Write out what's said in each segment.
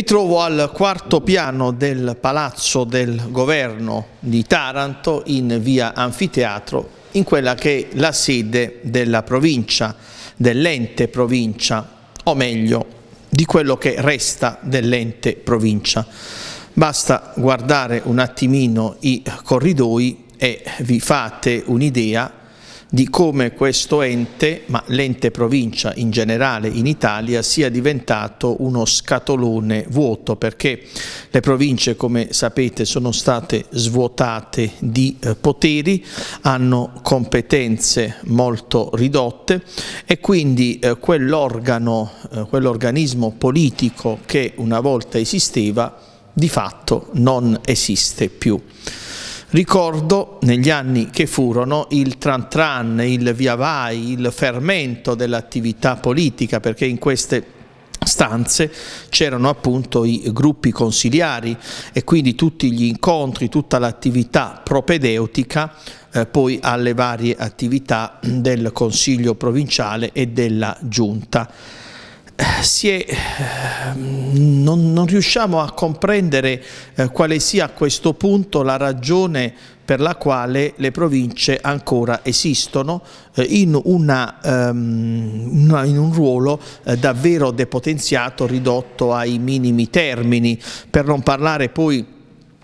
Mi trovo al quarto piano del Palazzo del Governo di Taranto in via Anfiteatro in quella che è la sede della provincia, dell'ente provincia o meglio di quello che resta dell'ente provincia. Basta guardare un attimino i corridoi e vi fate un'idea di come questo ente, ma l'ente provincia in generale in Italia, sia diventato uno scatolone vuoto perché le province come sapete sono state svuotate di eh, poteri, hanno competenze molto ridotte e quindi eh, quell'organo, eh, quell'organismo politico che una volta esisteva di fatto non esiste più. Ricordo negli anni che furono il tran tran, il via vai, il fermento dell'attività politica perché in queste stanze c'erano appunto i gruppi consiliari e quindi tutti gli incontri, tutta l'attività propedeutica eh, poi alle varie attività del Consiglio provinciale e della Giunta è, ehm, non, non, riusciamo a comprendere eh, quale sia a questo punto la ragione per la quale le province ancora esistono eh, in, ehm, una, in, un ruolo eh, davvero depotenziato, ridotto ai minimi termini, per non parlare poi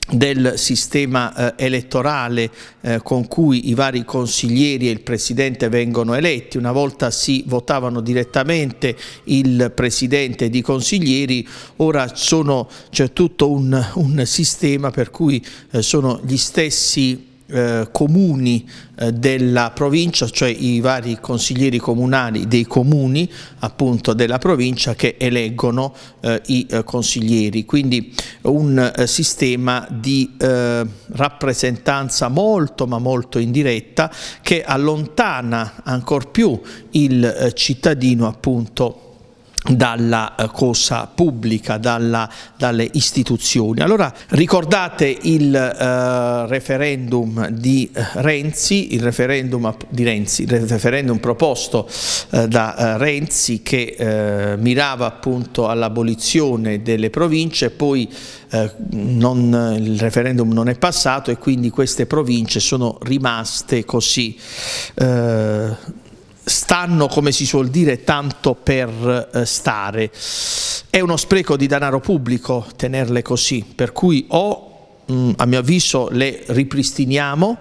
del sistema eh, elettorale eh, con cui i vari consiglieri e il Presidente vengono eletti. Una volta si votavano direttamente il Presidente ed i consiglieri, ora c'è tutto un, un, sistema per cui eh, sono gli stessi eh, comuni eh, della provincia, cioè i vari consiglieri comunali dei comuni appunto della provincia che eleggono eh, i eh, consiglieri, quindi un eh, sistema di eh, rappresentanza molto ma molto indiretta che allontana ancor più il cittadino appunto dalla eh, cosa pubblica, dalla, dalle istituzioni. Allora ricordate il eh, referendum di eh, Renzi, il referendum, di Renzi, il referendum proposto eh, da eh, Renzi che eh, mirava appunto all'abolizione delle province, poi non, il referendum non è passato e quindi queste province sono rimaste così stanno, come si suol dire, tanto per eh, stare. È uno spreco di denaro pubblico tenerle così, per cui o mh, mm, a mio avviso le ripristiniamo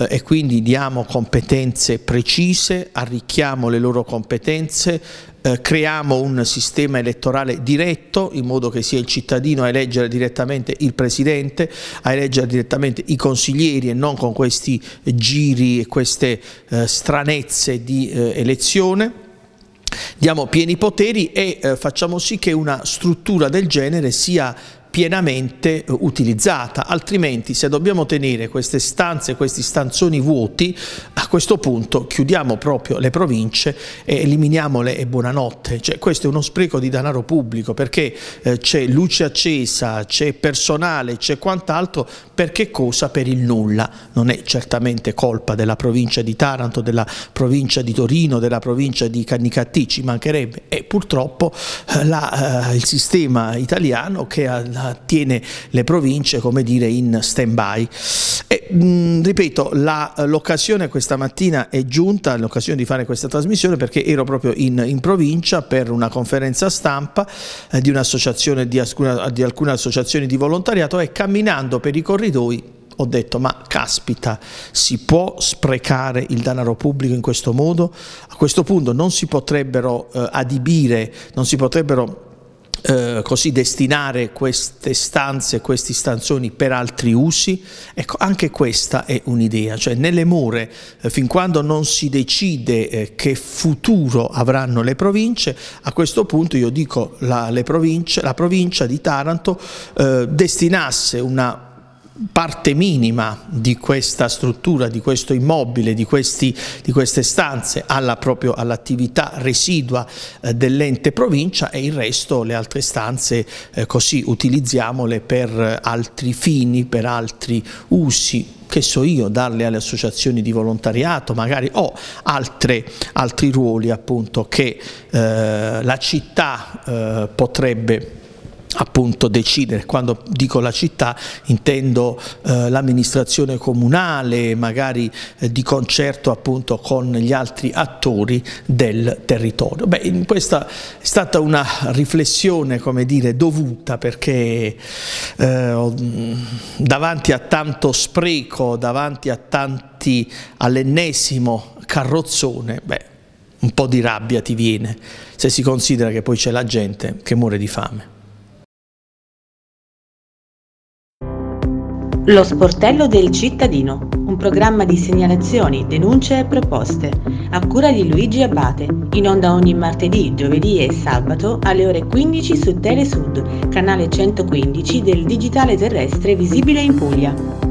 eh, e quindi diamo competenze precise, arricchiamo le loro competenze, eh, creiamo un sistema elettorale diretto in modo che sia il cittadino a eleggere direttamente il presidente, a eleggere direttamente i consiglieri e non con questi giri e queste eh, stranezze di elezione diamo pieni poteri e eh, facciamo sì che una struttura del genere sia pienamente eh, utilizzata, altrimenti se dobbiamo tenere queste stanze, questi stanzoni vuoti, a questo punto chiudiamo proprio le province, eliminiamole e buonanotte. Cioè, questo è uno spreco di denaro pubblico perché eh, c'è luce accesa, c'è personale, c'è quant'altro, perché cosa? Per il nulla. Non è certamente colpa della provincia di Taranto, della provincia di Torino, della provincia di Cannicattì, ci mancherebbe. E purtroppo eh, la, eh, il sistema italiano che ha tiene le province come dire in stand by. E, mh, mm, ripeto, l'occasione questa mattina è giunta, l'occasione di fare questa trasmissione perché ero proprio in, in provincia per una conferenza stampa eh, di, di, ascuna, di alcune associazioni di volontariato e camminando per i corridoi ho detto ma caspita si può sprecare il denaro pubblico in questo modo? A questo punto non si potrebbero eh, adibire, non si potrebbero eh, così destinare queste stanze, questi stanzoni per altri usi? Ecco, anche questa è un'idea, cioè nelle more, eh, fin quando non si decide eh, che futuro avranno le province, a questo punto io dico la, la provincia di Taranto destinasse una parte minima di questa struttura, di questo immobile, di, questi, di queste stanze all'attività all residua eh, dell'ente provincia e il resto, le altre stanze, eh, così utilizziamole per eh, altri fini, per altri usi, che so io, darle alle associazioni di volontariato, magari o altre, altri ruoli appunto che eh, la città eh, potrebbe appunto decidere. Quando dico la città intendo eh, l'amministrazione comunale, magari eh, di concerto appunto con gli altri attori del territorio. Beh, questa è stata una riflessione, come dire, dovuta perché eh, mm, davanti a tanto spreco, davanti a tanti all'ennesimo carrozzone, beh, un po' di rabbia ti viene se si considera che poi c'è la gente che muore di fame. Lo sportello del cittadino, un programma di segnalazioni, denunce e proposte, a cura di Luigi Abate, in onda ogni martedì, giovedì e sabato alle ore 15 su Telesud, canale 115 del digitale terrestre visibile in Puglia.